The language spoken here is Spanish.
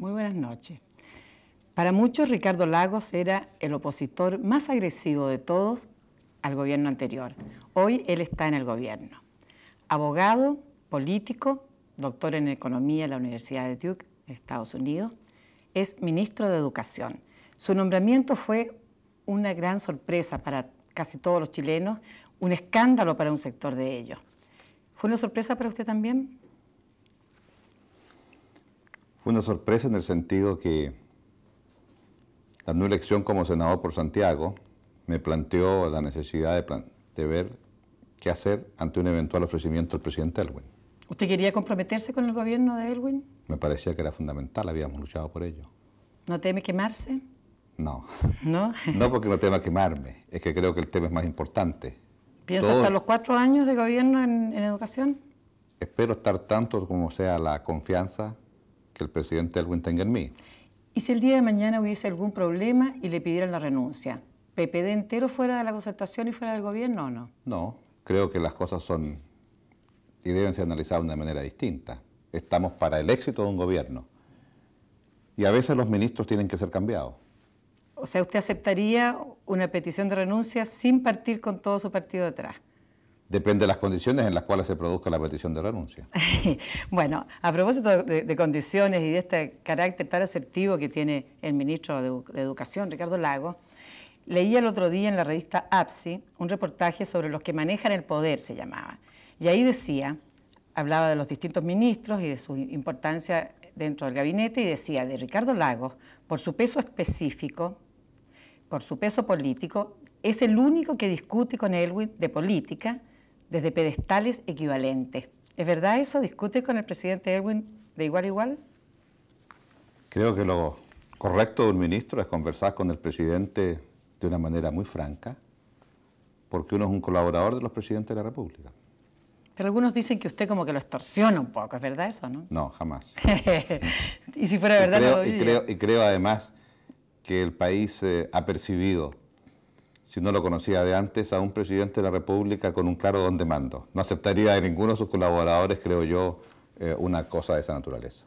Muy buenas noches. Para muchos, Ricardo Lagos era el opositor más agresivo de todos al gobierno anterior. Hoy él está en el gobierno. Abogado, político, doctor en economía en la Universidad de Duke, Estados Unidos, es ministro de Educación. Su nombramiento fue una gran sorpresa para casi todos los chilenos, un escándalo para un sector de ellos. ¿Fue una sorpresa para usted también? Fue una sorpresa en el sentido que la nueva elección como senador por Santiago me planteó la necesidad de, de ver qué hacer ante un eventual ofrecimiento del presidente Elwin. ¿Usted quería comprometerse con el gobierno de Elwin? Me parecía que era fundamental, habíamos luchado por ello. ¿No teme quemarse? No. ¿No? no porque no tema quemarme, es que creo que el tema es más importante. ¿Piensa hasta los cuatro años de gobierno en, en educación? Espero estar tanto como sea la confianza el presidente Elwin tenga en mí. ¿Y si el día de mañana hubiese algún problema y le pidieran la renuncia? ¿PPD entero fuera de la concertación y fuera del gobierno o no? No, creo que las cosas son y deben ser analizadas de una manera distinta. Estamos para el éxito de un gobierno. Y a veces los ministros tienen que ser cambiados. O sea, ¿usted aceptaría una petición de renuncia sin partir con todo su partido detrás? Depende de las condiciones en las cuales se produzca la petición de renuncia. bueno, a propósito de, condiciones y de este carácter tan asertivo que tiene el ministro de, Educación, Ricardo Lago, leía el otro día en la revista APSI un reportaje sobre los que manejan el poder, se llamaba. Y ahí decía, hablaba de los distintos ministros y de su importancia dentro del gabinete, y decía de Ricardo Lagos, por su peso específico, por su peso político, es el único que discute con Elwin de política desde pedestales equivalentes. ¿Es verdad eso? ¿Discute con el presidente Erwin de igual a igual? Creo que lo correcto de un ministro es conversar con el presidente de una manera muy franca, porque uno es un colaborador de los presidentes de la República. Pero algunos dicen que usted como que lo extorsiona un poco, ¿es verdad eso, no? No, jamás. y si fuera verdad, y creo, además que el país eh, ha percibido si no lo conocía de antes, a un presidente de la República con un claro don de mando. No aceptaría de ninguno de sus colaboradores, creo yo, eh, una cosa de esa naturaleza.